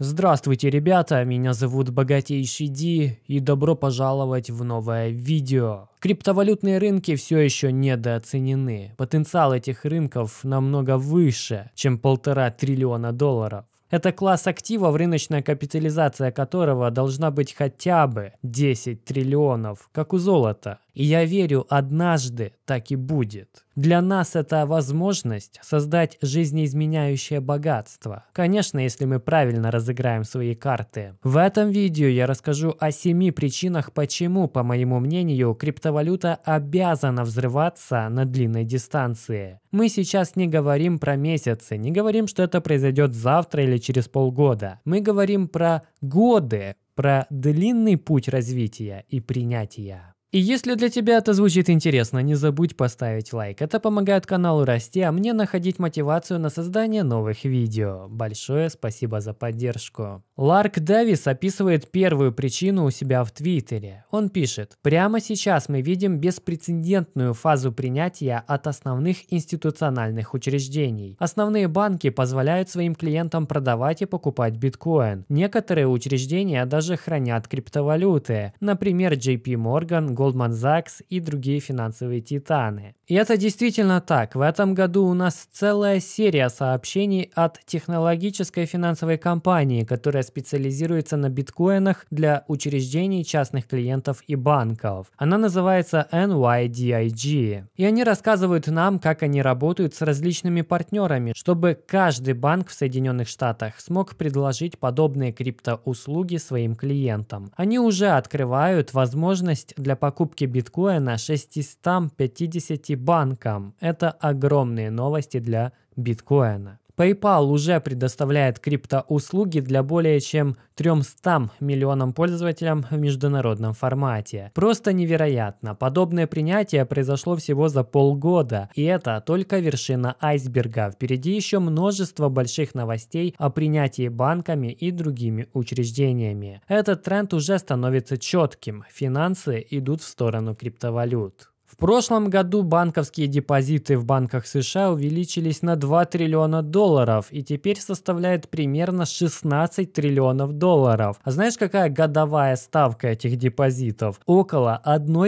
Здравствуйте, ребята, меня зовут Богатейший Ди, и добро пожаловать в новое видео. Криптовалютные рынки все еще недооценены. Потенциал этих рынков намного выше, чем полтора триллиона долларов. Это класс активов, рыночная капитализация которого должна быть хотя бы 10 триллионов, как у золота. И я верю, однажды так и будет. Для нас это возможность создать жизнеизменяющее богатство. Конечно, если мы правильно разыграем свои карты. В этом видео я расскажу о семи причинах, почему, по моему мнению, криптовалюта обязана взрываться на длинной дистанции. Мы сейчас не говорим про месяцы, не говорим, что это произойдет завтра или через полгода. Мы говорим про годы, про длинный путь развития и принятия. И если для тебя это звучит интересно, не забудь поставить лайк. Это помогает каналу расти, а мне находить мотивацию на создание новых видео. Большое спасибо за поддержку. Ларк Дэвис описывает первую причину у себя в Твиттере. Он пишет, «Прямо сейчас мы видим беспрецедентную фазу принятия от основных институциональных учреждений. Основные банки позволяют своим клиентам продавать и покупать биткоин. Некоторые учреждения даже хранят криптовалюты, например, JP Morgan, Goldman Sachs и другие финансовые титаны. И это действительно так. В этом году у нас целая серия сообщений от технологической финансовой компании, которая специализируется на биткоинах для учреждений частных клиентов и банков. Она называется NYDIG. И они рассказывают нам, как они работают с различными партнерами, чтобы каждый банк в Соединенных Штатах смог предложить подобные криптоуслуги своим клиентам. Они уже открывают возможность для повышения покупки биткоина 650 банкам. Это огромные новости для биткоина. PayPal уже предоставляет криптоуслуги для более чем 300 миллионам пользователям в международном формате. Просто невероятно. Подобное принятие произошло всего за полгода. И это только вершина айсберга. Впереди еще множество больших новостей о принятии банками и другими учреждениями. Этот тренд уже становится четким. Финансы идут в сторону криптовалют прошлом году банковские депозиты в банках США увеличились на 2 триллиона долларов и теперь составляют примерно 16 триллионов долларов. А знаешь, какая годовая ставка этих депозитов? Около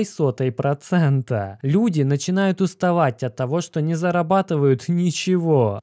сотой процента. Люди начинают уставать от того, что не зарабатывают ничего.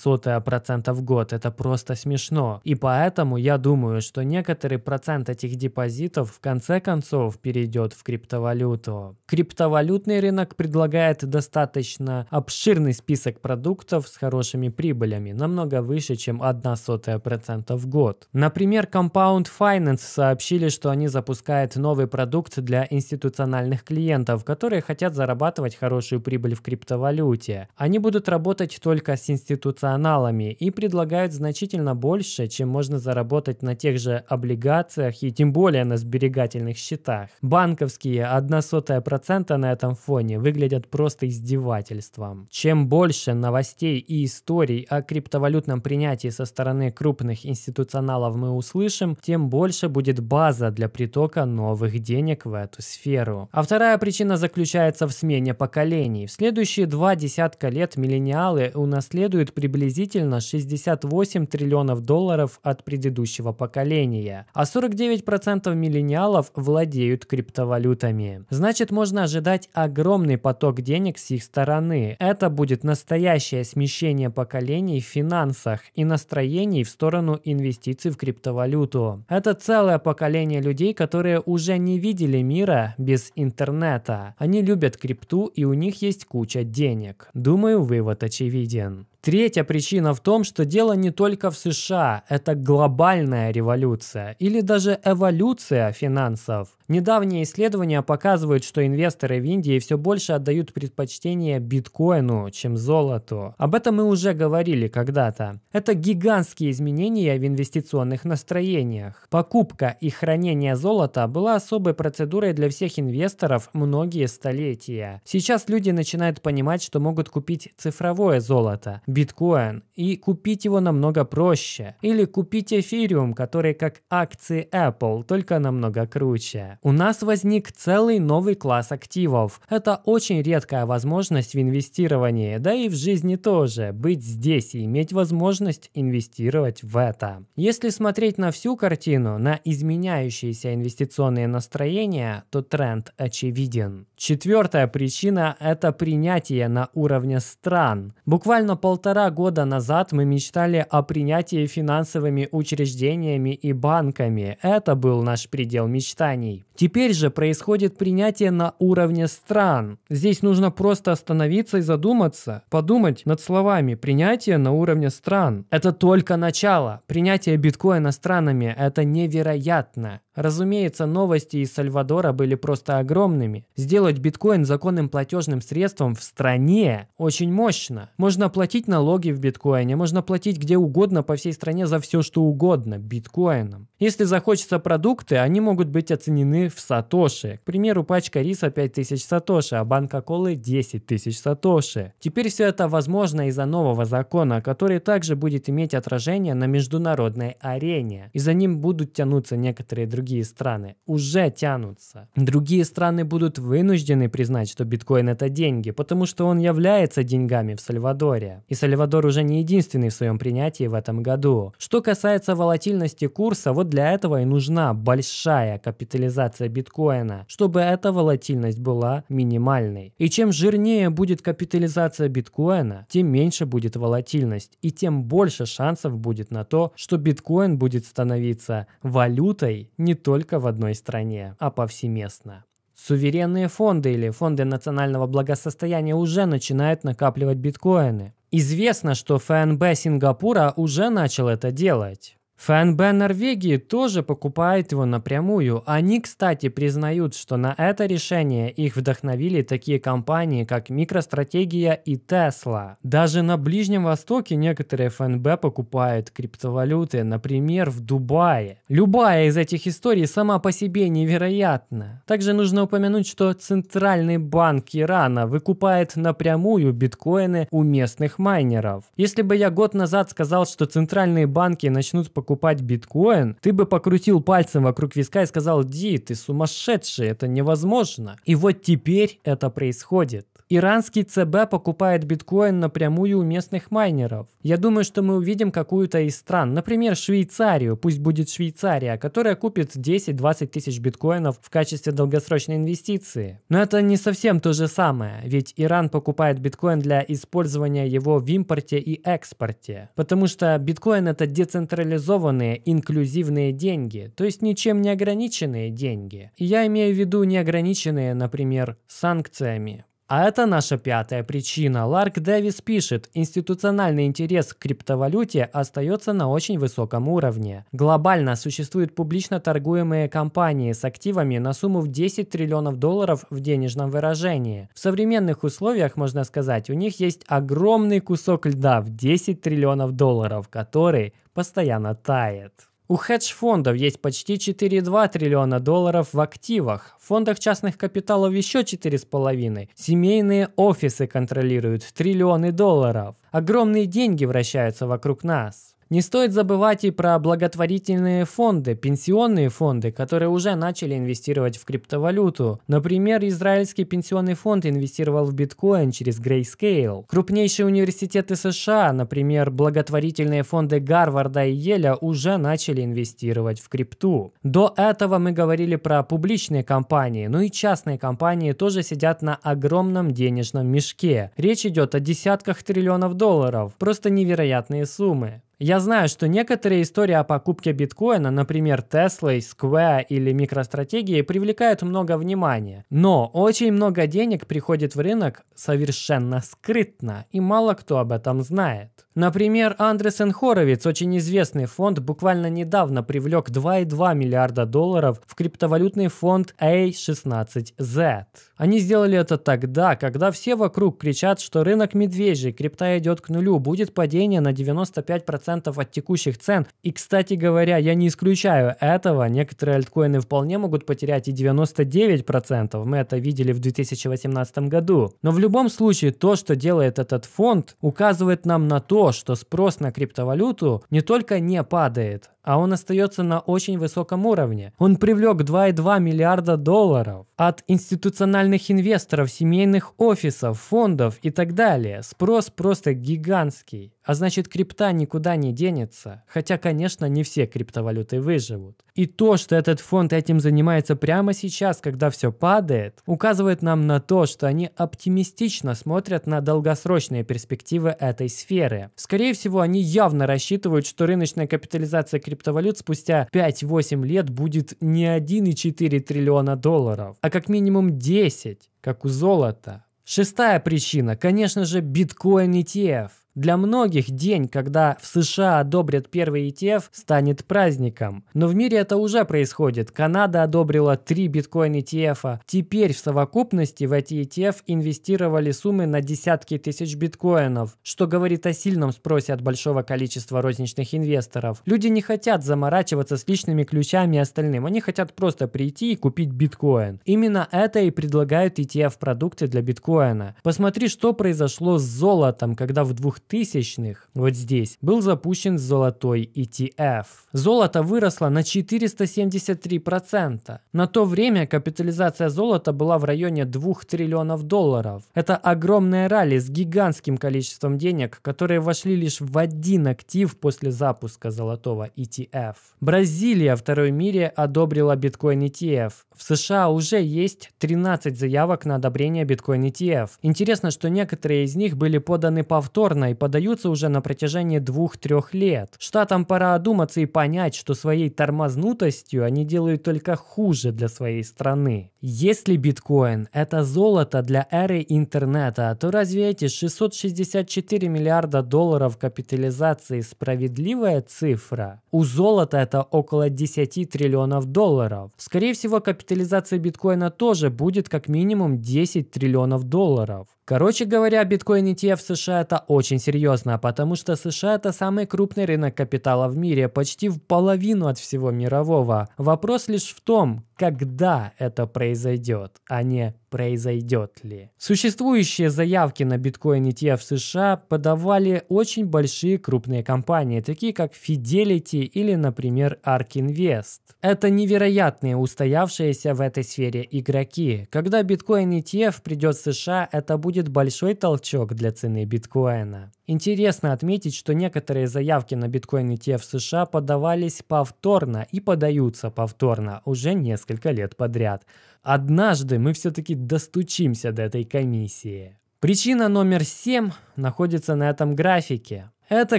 сотая процента в год – это просто смешно. И поэтому я думаю, что некоторый процент этих депозитов в конце концов перейдет в криптовалюту. Криптовалюта валютный рынок предлагает достаточно обширный список продуктов с хорошими прибылями, намного выше, чем 0,01% в год. Например, Compound Finance сообщили, что они запускают новый продукт для институциональных клиентов, которые хотят зарабатывать хорошую прибыль в криптовалюте. Они будут работать только с институционалами и предлагают значительно больше, чем можно заработать на тех же облигациях и тем более на сберегательных счетах. Банковские 0,01% на этом этом фоне выглядят просто издевательством. Чем больше новостей и историй о криптовалютном принятии со стороны крупных институционалов мы услышим, тем больше будет база для притока новых денег в эту сферу. А вторая причина заключается в смене поколений. В следующие два десятка лет миллениалы унаследуют приблизительно 68 триллионов долларов от предыдущего поколения, а 49% миллениалов владеют криптовалютами. Значит, можно ожидать огромный поток денег с их стороны. Это будет настоящее смещение поколений в финансах и настроений в сторону инвестиций в криптовалюту. Это целое поколение людей, которые уже не видели мира без интернета. Они любят крипту и у них есть куча денег. Думаю, вывод очевиден. Третья причина в том, что дело не только в США, это глобальная революция или даже эволюция финансов. Недавние исследования показывают, что инвесторы в Индии все больше отдают предпочтение биткоину, чем золоту. Об этом мы уже говорили когда-то. Это гигантские изменения в инвестиционных настроениях. Покупка и хранение золота была особой процедурой для всех инвесторов многие столетия. Сейчас люди начинают понимать, что могут купить цифровое золото, биткоин, и купить его намного проще. Или купить эфириум, который как акции Apple, только намного круче у нас возник целый новый класс активов. Это очень редкая возможность в инвестировании, да и в жизни тоже, быть здесь и иметь возможность инвестировать в это. Если смотреть на всю картину, на изменяющиеся инвестиционные настроения, то тренд очевиден. Четвертая причина – это принятие на уровне стран. Буквально полтора года назад мы мечтали о принятии финансовыми учреждениями и банками. Это был наш предел мечтаний. Теперь же происходит принятие на уровне стран. Здесь нужно просто остановиться и задуматься, подумать над словами «принятие на уровне стран». Это только начало. Принятие биткоина странами – это невероятно. Разумеется, новости из Сальвадора были просто огромными. Сделать биткоин законным платежным средством в стране очень мощно. Можно платить налоги в биткоине, можно платить где угодно по всей стране за все что угодно биткоином. Если захочется продукты, они могут быть оценены в сатоши. К примеру, пачка риса 5000 сатоши, а банка колы 10 тысяч сатоши. Теперь все это возможно из-за нового закона, который также будет иметь отражение на международной арене. И за ним будут тянуться некоторые другие другие страны, уже тянутся. Другие страны будут вынуждены признать, что биткоин это деньги, потому что он является деньгами в Сальвадоре. И Сальвадор уже не единственный в своем принятии в этом году. Что касается волатильности курса, вот для этого и нужна большая капитализация биткоина, чтобы эта волатильность была минимальной. И чем жирнее будет капитализация биткоина, тем меньше будет волатильность и тем больше шансов будет на то, что биткоин будет становиться валютой не только в одной стране, а повсеместно. Суверенные фонды или фонды национального благосостояния уже начинают накапливать биткоины. Известно, что ФНБ Сингапура уже начал это делать. ФНБ Норвегии тоже покупает его напрямую. Они, кстати, признают, что на это решение их вдохновили такие компании, как Микростратегия и Тесла. Даже на Ближнем Востоке некоторые ФНБ покупают криптовалюты, например, в Дубае. Любая из этих историй сама по себе невероятна. Также нужно упомянуть, что Центральный банк Ирана выкупает напрямую биткоины у местных майнеров. Если бы я год назад сказал, что центральные банки начнут покупать покупать биткоин, ты бы покрутил пальцем вокруг виска и сказал, Ди, ты сумасшедший, это невозможно. И вот теперь это происходит. Иранский ЦБ покупает биткоин напрямую у местных майнеров. Я думаю, что мы увидим какую-то из стран, например, Швейцарию, пусть будет Швейцария, которая купит 10-20 тысяч биткоинов в качестве долгосрочной инвестиции. Но это не совсем то же самое, ведь Иран покупает биткоин для использования его в импорте и экспорте. Потому что биткоин это децентрализованный цивилизованные инклюзивные деньги, то есть ничем не ограниченные деньги. И я имею в виду неограниченные, например, санкциями, а это наша пятая причина. Ларк Дэвис пишет, институциональный интерес к криптовалюте остается на очень высоком уровне. Глобально существуют публично торгуемые компании с активами на сумму в 10 триллионов долларов в денежном выражении. В современных условиях, можно сказать, у них есть огромный кусок льда в 10 триллионов долларов, который постоянно тает. У хедж-фондов есть почти 4,2 триллиона долларов в активах, в фондах частных капиталов еще 4,5, семейные офисы контролируют триллионы долларов. Огромные деньги вращаются вокруг нас. Не стоит забывать и про благотворительные фонды, пенсионные фонды, которые уже начали инвестировать в криптовалюту. Например, израильский пенсионный фонд инвестировал в биткоин через Grayscale. Крупнейшие университеты США, например, благотворительные фонды Гарварда и Еля уже начали инвестировать в крипту. До этого мы говорили про публичные компании, но ну и частные компании тоже сидят на огромном денежном мешке. Речь идет о десятках триллионов долларов, просто невероятные суммы. Я знаю, что некоторые истории о покупке биткоина, например, Tesla, Square или микростратегии, привлекают много внимания. Но очень много денег приходит в рынок совершенно скрытно, и мало кто об этом знает. Например, Андресен Хоровиц, очень известный фонд, буквально недавно привлек 2,2 миллиарда долларов в криптовалютный фонд A16Z. Они сделали это тогда, когда все вокруг кричат, что рынок медвежий, крипта идет к нулю, будет падение на 95% процентов от текущих цен. И, кстати говоря, я не исключаю этого. Некоторые альткоины вполне могут потерять и 99 процентов. Мы это видели в 2018 году. Но в любом случае, то, что делает этот фонд, указывает нам на то, что спрос на криптовалюту не только не падает, а он остается на очень высоком уровне. Он привлек 2,2 миллиарда долларов от институциональных инвесторов, семейных офисов, фондов и так далее. Спрос просто гигантский. А значит, крипта никуда не денется. Хотя, конечно, не все криптовалюты выживут. И то, что этот фонд этим занимается прямо сейчас, когда все падает, указывает нам на то, что они оптимистично смотрят на долгосрочные перспективы этой сферы. Скорее всего, они явно рассчитывают, что рыночная капитализация криптовалюты криптовалют спустя 5-8 лет будет не 1,4 триллиона долларов, а как минимум 10, как у золота. Шестая причина, конечно же, биткоин ETF. Для многих день, когда в США одобрят первый ETF, станет праздником. Но в мире это уже происходит. Канада одобрила три биткоин ETF. Теперь в совокупности в эти ETF инвестировали суммы на десятки тысяч биткоинов, что говорит о сильном спросе от большого количества розничных инвесторов. Люди не хотят заморачиваться с личными ключами и остальным. Они хотят просто прийти и купить биткоин. Именно это и предлагают ETF-продукты для биткоина. Посмотри, что произошло с золотом, когда в двух тысячных. вот здесь, был запущен золотой ETF. Золото выросло на 473%. На то время капитализация золота была в районе 2 триллионов долларов. Это огромная ралли с гигантским количеством денег, которые вошли лишь в один актив после запуска золотого ETF. Бразилия, второй мире, одобрила биткоин ETF. В США уже есть 13 заявок на одобрение биткоин ETF. Интересно, что некоторые из них были поданы повторно и подаются уже на протяжении двух-трех лет. Штатам пора одуматься и понять, что своей тормознутостью они делают только хуже для своей страны. Если биткоин – это золото для эры интернета, то разве эти 664 миллиарда долларов капитализации справедливая цифра? У золота это около 10 триллионов долларов. Скорее всего, капитализация биткоина тоже будет как минимум 10 триллионов долларов. Короче говоря, биткоин ETF в США это очень серьезно, потому что США это самый крупный рынок капитала в мире, почти в половину от всего мирового. Вопрос лишь в том, когда это произойдет, а не произойдет ли. Существующие заявки на биткоин ETF в США подавали очень большие крупные компании, такие как Fidelity или, например, ARK Invest. Это невероятные устоявшиеся в этой сфере игроки. Когда биткоин ETF придет в США, это будет большой толчок для цены биткоина. Интересно отметить, что некоторые заявки на биткоин ETF в США подавались повторно и подаются повторно уже несколько лет подряд. Однажды мы все-таки достучимся до этой комиссии. Причина номер 7 находится на этом графике. Это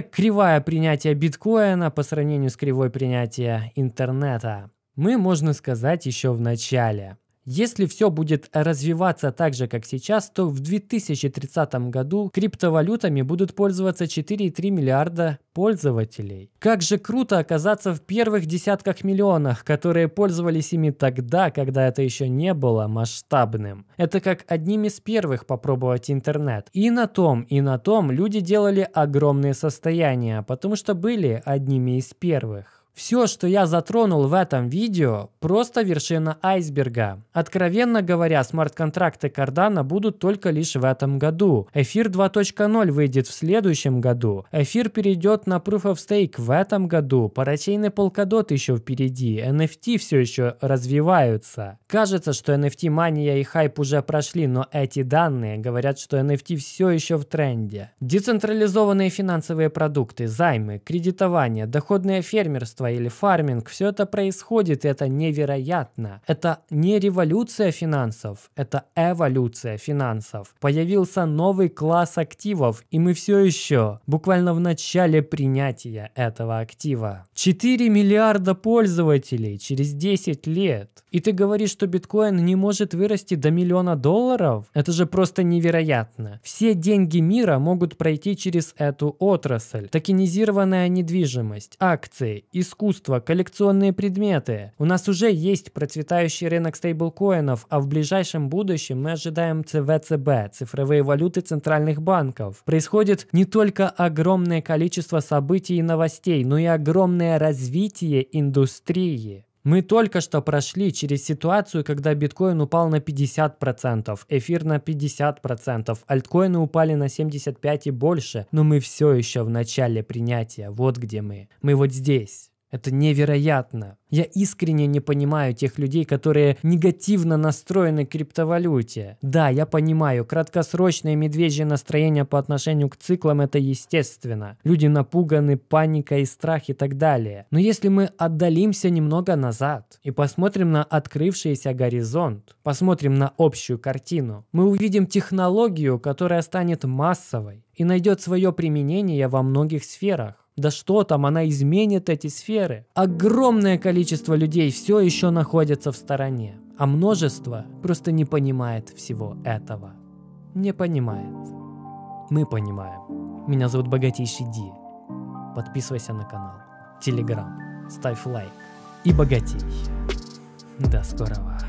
кривая принятия биткоина по сравнению с кривой принятия интернета. Мы, можно сказать, еще в начале. Если все будет развиваться так же, как сейчас, то в 2030 году криптовалютами будут пользоваться 4,3 миллиарда пользователей. Как же круто оказаться в первых десятках миллионах, которые пользовались ими тогда, когда это еще не было масштабным. Это как одним из первых попробовать интернет. И на том, и на том люди делали огромные состояния, потому что были одними из первых. Все, что я затронул в этом видео, просто вершина айсберга. Откровенно говоря, смарт-контракты Кардана будут только лишь в этом году. Эфир 2.0 выйдет в следующем году. Эфир перейдет на Proof of Stake в этом году. Парачейны Polkadot еще впереди. NFT все еще развиваются. Кажется, что NFT-мания и хайп уже прошли, но эти данные говорят, что NFT все еще в тренде. Децентрализованные финансовые продукты, займы, кредитование, доходное фермерство хозяйство или фарминг, все это происходит, и это невероятно. Это не революция финансов, это эволюция финансов. Появился новый класс активов, и мы все еще буквально в начале принятия этого актива. 4 миллиарда пользователей через 10 лет. И ты говоришь, что биткоин не может вырасти до миллиона долларов? Это же просто невероятно. Все деньги мира могут пройти через эту отрасль. Токенизированная недвижимость, акции, искусство искусство, коллекционные предметы. У нас уже есть процветающий рынок стейблкоинов, а в ближайшем будущем мы ожидаем ЦВЦБ, цифровые валюты центральных банков. Происходит не только огромное количество событий и новостей, но и огромное развитие индустрии. Мы только что прошли через ситуацию, когда биткоин упал на 50%, эфир на 50%, альткоины упали на 75 и больше, но мы все еще в начале принятия, вот где мы. Мы вот здесь. Это невероятно. Я искренне не понимаю тех людей, которые негативно настроены к криптовалюте. Да, я понимаю, краткосрочное медвежье настроение по отношению к циклам – это естественно. Люди напуганы, паника и страх и так далее. Но если мы отдалимся немного назад и посмотрим на открывшийся горизонт, посмотрим на общую картину, мы увидим технологию, которая станет массовой и найдет свое применение во многих сферах. Да что там, она изменит эти сферы. Огромное количество людей все еще находится в стороне, а множество просто не понимает всего этого. Не понимает. Мы понимаем. Меня зовут Богатейший Ди. Подписывайся на канал. Телеграм. Ставь лайк. И богатей. До скорого.